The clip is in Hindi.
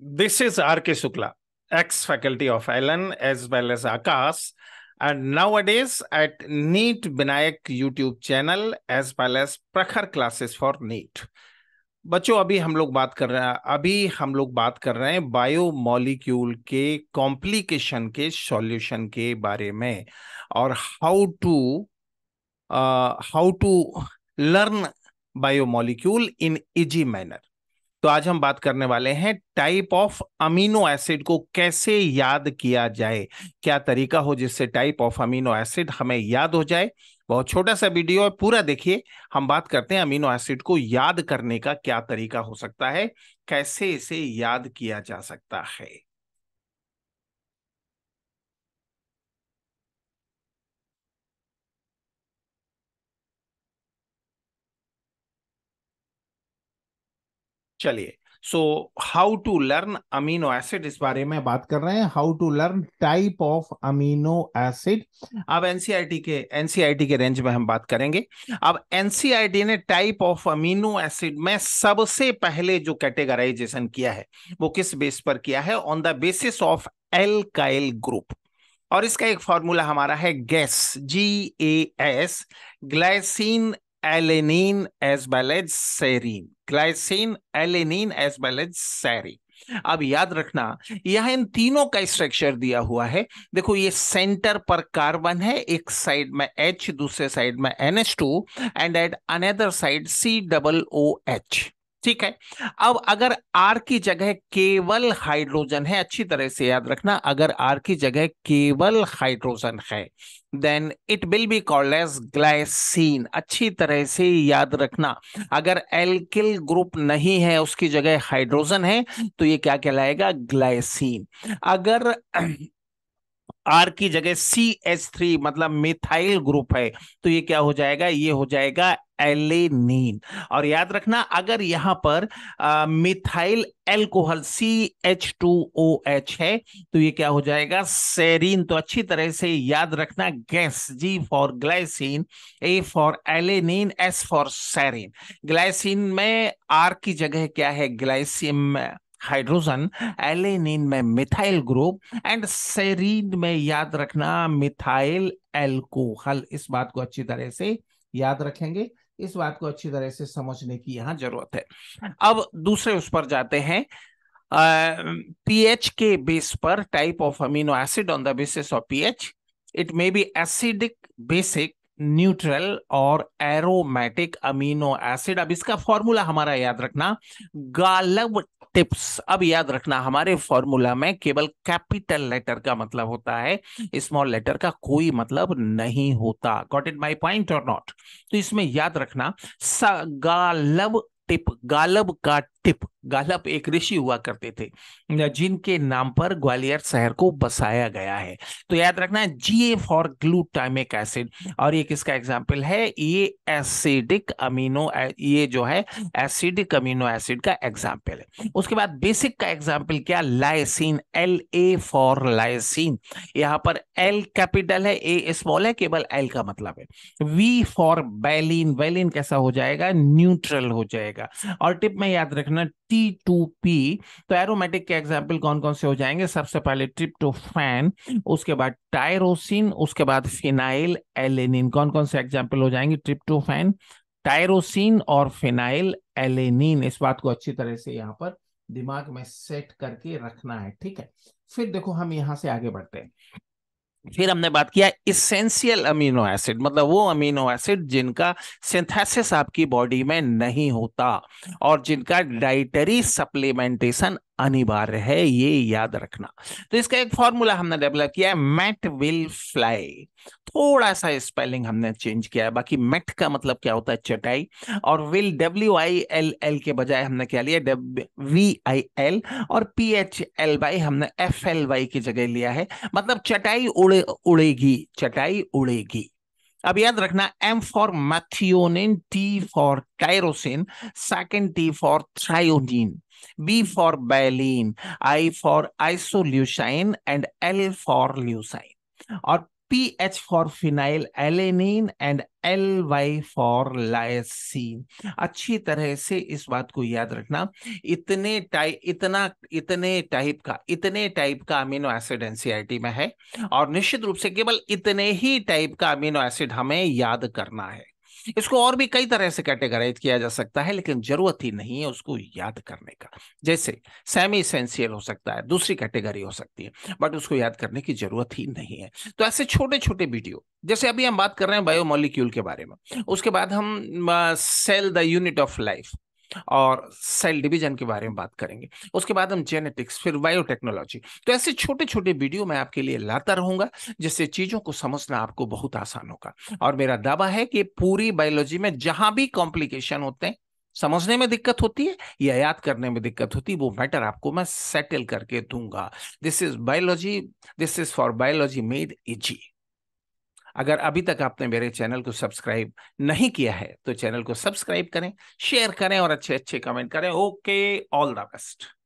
This is R.K. Sukla, ex faculty of Allen as well as Akas, and nowadays at NEET Binayak YouTube channel as well as Prakhar classes for NEET. बच्चों अभी हम लोग बात कर रहे हैं अभी हम लोग बात कर रहे हैं बायो मॉलिक्यूल के कॉम्प्लिकेशन के सॉल्यूशन के बारे में और how to how to learn biomolecule in easy manner तो आज हम बात करने वाले हैं टाइप ऑफ अमीनो एसिड को कैसे याद किया जाए क्या तरीका हो जिससे टाइप ऑफ अमीनो एसिड हमें याद हो जाए बहुत छोटा सा वीडियो है पूरा देखिए हम बात करते हैं अमीनो एसिड को याद करने का क्या तरीका हो सकता है कैसे इसे याद किया जा सकता है चलिए so how to learn amino acid इस बारे में बात कर रहे हैं how to learn type of amino acid अब एनसीईआरटी के एनसीईआरटी के रेंज में हम बात करेंगे अब एनसीईआरटी ने टाइप ऑफ अमीनो एसिड में सबसे पहले जो कैटेगराइजेशन किया है वो किस बेस पर किया है on the basis of alkyl group और इसका एक फॉर्मूला हमारा है gas G A S glycine alanine as well as serine glycine alanine as well as serine अब याद रखना यह इन तीनों का स्ट्रक्चर दिया हुआ है देखो ये सेंटर पर कार्बन है एक साइड में एच दूसरे साइड में N H two and at another side C double O H ठीक है अब अगर आर की जगह केवल हाइड्रोजन है अच्छी तरह से याद रखना अगर आर की जगह केवल हाइड्रोजन है then it will be called as glycine अच्छी तरह से याद रखना अगर एल्किल ग्रुप नहीं है उसकी जगह हाइड्रोजन है तो ये क्या कहलाएगा ग्लाइसिन अगर आर की जगह सी एच थ्री मतलब मिथाइल ग्रुप है तो ये क्या हो जाएगा ये हो जाएगा एलेनिन और याद रखना अगर यहां पर methyl alcohol C H two O H है तो ये क्या हो जाएगा सेरीन तो अच्छी तरह से याद रखना gas G for glycine A for alanine S for serine glycine में आर की जगह क्या है ग्लाइसिन में हाइड्रोजन एलेनिन में मिथाइल ग्रुप एंड सेरीन में याद रखना मिथाइल एल्कोहल इस बात को अच्छी तरह से याद रखेंगे इस बात को अच्छी तरह से समझने की यहां जरूरत है अब दूसरे उस पर जाते हैं पीएच के बेस पर type of amino acid on the basis of pH it may be acidic basic neutral और एरोमेटिक अमीनो एसिड अब इसका फॉर्मूला हमारा याद रखना गालब टिप्स अब याद रखना हमारे फॉर्मूला में केवल कैपिटल लेटर का मतलब होता है स्मॉल लेटर का कोई मतलब नहीं होता गॉट इट माई पॉइंट और नॉट तो इसमें याद रखना गालब टिप गालब का टिप गालप एक ऋषि हुआ करते थे जिनके नाम पर ग्वालियर शहर को बसाया गया है तो याद रखना G A for glutamic acid और ये किसका एग्जाम्पल है ये एसिडिक अमीनो ये जो है एसिडिक अमीनो एसिड का एग्जाम्पल है उसके बाद बेसिक का एग्जाम्पल क्या lysine L A for lysine यहाँ पर एल कैपिटल है ए स्मॉल है केवल एल का मतलब है वी फॉर बैलिन बैलिन कैसा हो जाएगा न्यूट्रल हो जाएगा और टिप में याद रखना करना टी टू पी तो एरोमेटिक के एग्जाम्पल कौन कौन से हो जाएंगे सबसे पहले ट्रिप्टोफैन उसके बाद टायरोसिन उसके बाद फिनाइल एलेनिन कौन कौन से एग्जाम्पल हो जाएंगे ट्रिप्टोफैन टायरोसिन और फिनाइल एलेनिन इस बात को अच्छी तरह से यहाँ पर दिमाग में सेट करके रखना है ठीक है फिर देखो हम यहाँ से आगे बढ़ते हैं फिर हमने बात किया इसेंशियल अमीनो एसिड मतलब वो अमीनो एसिड जिनका सिंथेसिस आपकी बॉडी में नहीं होता और जिनका डाइटरी सप्लीमेंटेशन अनिवार्य है ये याद रखना तो इसका एक फॉर्मूला हमने डेवलप किया है मैट विल फ्लाई थोड़ा सा स्पेलिंग हमने चेंज किया है बाकी मैट का मतलब क्या होता है चटाई और will W I L L के बजाय हमने क्या लिया वी आई एल और पी एच एल वाई हमने एफ एल वाई की जगह लिया है मतलब चटाई उड़े उड़ेगी चटाई उड़ेगी अब याद रखना M for methionine T for tyrosine second T for threonine B for valine I for isoleucine and L for leucine और PH for phenyl alanine and L Y for lysine अच्छी तरह से इस बात को याद रखना इतने टाइप इतना इतने टाइप का इतने टाइप का अमीनो एसिड एनसीआरटी में है और निश्चित रूप से केवल इतने ही टाइप का अमीनो एसिड हमें याद करना है इसको और भी कई तरह से कैटेगराइज किया जा सकता है लेकिन जरूरत ही नहीं है उसको याद करने का जैसे सेमी इसेंशियल हो सकता है दूसरी कैटेगरी हो सकती है बट उसको याद करने की जरूरत ही नहीं है तो ऐसे छोटे छोटे वीडियो जैसे अभी हम बात कर रहे हैं बायोमोलिक्यूल के बारे में उसके बाद हम cell the unit of life और सेल डिवीजन के बारे में बात करेंगे उसके बाद हम जेनेटिक्स फिर बायोटेक्नोलॉजी तो ऐसे छोटे छोटे वीडियो मैं आपके लिए लाता रहूंगा जिससे चीजों को समझना आपको बहुत आसान होगा और मेरा दावा है कि पूरी बायोलॉजी में जहां भी कॉम्प्लिकेशन होते हैं समझने में दिक्कत होती है या याद करने में दिक्कत होती है वो मैटर आपको मैं सेटल करके दूंगा this is biology this is for biology made easy अगर अभी तक आपने मेरे चैनल को सब्सक्राइब नहीं किया है तो चैनल को सब्सक्राइब करें शेयर करें और अच्छे अच्छे कमेंट करें ओके ऑल द बेस्ट